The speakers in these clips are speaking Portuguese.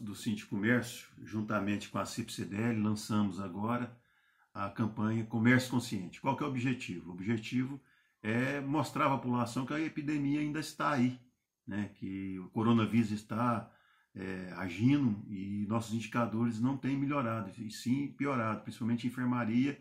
do Cinti Comércio, juntamente com a CIPCDL, lançamos agora a campanha Comércio Consciente. Qual que é o objetivo? O objetivo é mostrar à população que a epidemia ainda está aí, né? que o coronavírus está é, agindo e nossos indicadores não têm melhorado, e sim piorado, principalmente enfermaria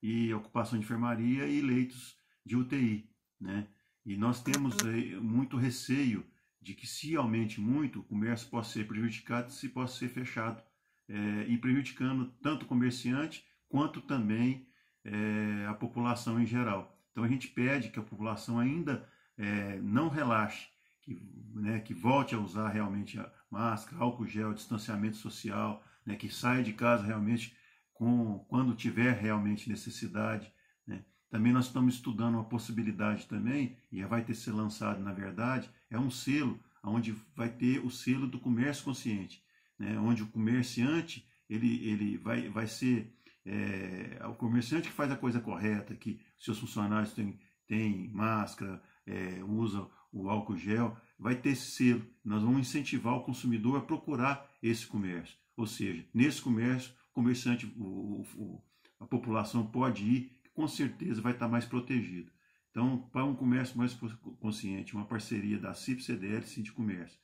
e ocupação de enfermaria e leitos de UTI. Né? E nós temos é, muito receio de que se aumente muito, o comércio possa ser prejudicado, se possa ser fechado, é, e prejudicando tanto o comerciante quanto também é, a população em geral. Então a gente pede que a população ainda é, não relaxe, que, né, que volte a usar realmente a máscara, álcool gel, distanciamento social, né, que saia de casa realmente com, quando tiver realmente necessidade. Né? Também nós estamos estudando uma possibilidade também, e vai ter ser lançado na verdade, é um selo, onde vai ter o selo do comércio consciente, né? onde o comerciante ele, ele vai, vai ser é, o comerciante que faz a coisa correta, que seus funcionários têm, têm máscara, é, usa o álcool gel, vai ter esse selo. Nós vamos incentivar o consumidor a procurar esse comércio. Ou seja, nesse comércio, o comerciante, o, o, a população pode ir com certeza vai estar mais protegido. Então, para um comércio mais consciente, uma parceria da CIP, CDL e Comércio,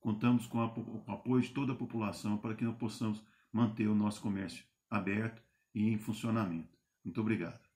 contamos com o apoio de toda a população para que nós possamos manter o nosso comércio aberto e em funcionamento. Muito obrigado.